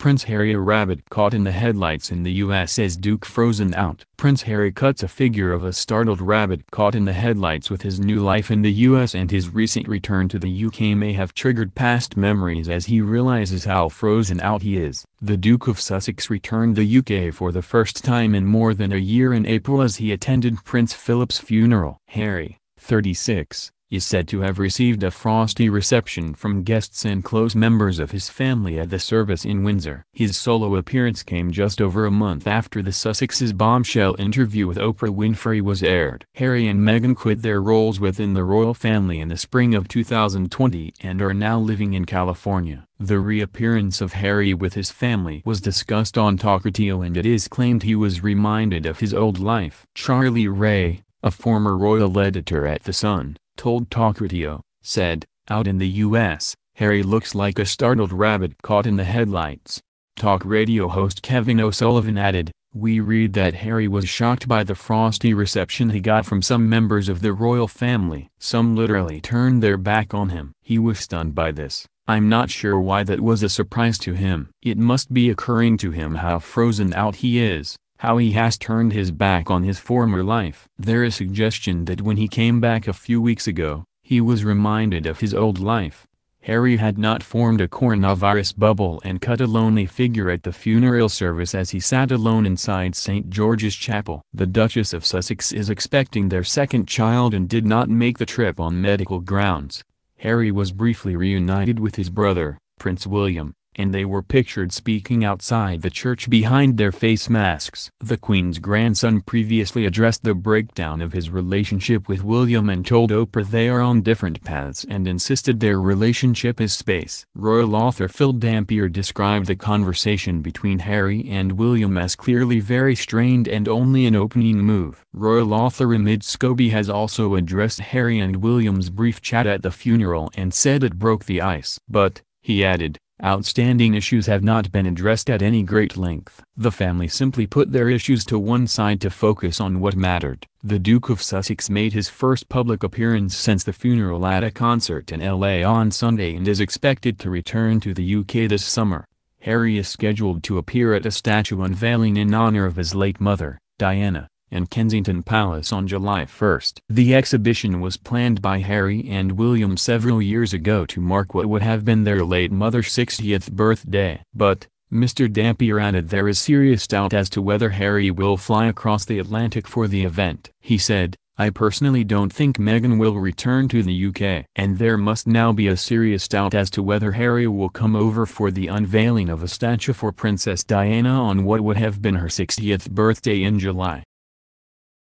Prince Harry a rabbit caught in the headlights in the US as Duke frozen out. Prince Harry cuts a figure of a startled rabbit caught in the headlights with his new life in the US and his recent return to the UK may have triggered past memories as he realizes how frozen out he is. The Duke of Sussex returned the UK for the first time in more than a year in April as he attended Prince Philip's funeral. Harry, 36, is said to have received a frosty reception from guests and close members of his family at the service in Windsor. His solo appearance came just over a month after the Sussexes' bombshell interview with Oprah Winfrey was aired. Harry and Meghan quit their roles within the royal family in the spring of 2020 and are now living in California. The reappearance of Harry with his family was discussed on Talkerteel and it is claimed he was reminded of his old life. Charlie Ray, a former royal editor at The Sun, told Radio, said, out in the U.S., Harry looks like a startled rabbit caught in the headlights. Talk radio host Kevin O'Sullivan added, We read that Harry was shocked by the frosty reception he got from some members of the royal family. Some literally turned their back on him. He was stunned by this. I'm not sure why that was a surprise to him. It must be occurring to him how frozen out he is how he has turned his back on his former life. There is suggestion that when he came back a few weeks ago, he was reminded of his old life. Harry had not formed a coronavirus bubble and cut a lonely figure at the funeral service as he sat alone inside St. George's Chapel. The Duchess of Sussex is expecting their second child and did not make the trip on medical grounds. Harry was briefly reunited with his brother, Prince William, and they were pictured speaking outside the church behind their face masks. The Queen's grandson previously addressed the breakdown of his relationship with William and told Oprah they are on different paths and insisted their relationship is space. Royal author Phil Dampier described the conversation between Harry and William as clearly very strained and only an opening move. Royal author Amid Scobie has also addressed Harry and William's brief chat at the funeral and said it broke the ice. But, he added, outstanding issues have not been addressed at any great length. The family simply put their issues to one side to focus on what mattered. The Duke of Sussex made his first public appearance since the funeral at a concert in LA on Sunday and is expected to return to the UK this summer. Harry is scheduled to appear at a statue unveiling in honor of his late mother, Diana and Kensington Palace on July 1. The exhibition was planned by Harry and William several years ago to mark what would have been their late mother's 60th birthday. But, Mr. Dampier added there is serious doubt as to whether Harry will fly across the Atlantic for the event. He said, I personally don't think Meghan will return to the UK. And there must now be a serious doubt as to whether Harry will come over for the unveiling of a statue for Princess Diana on what would have been her 60th birthday in July.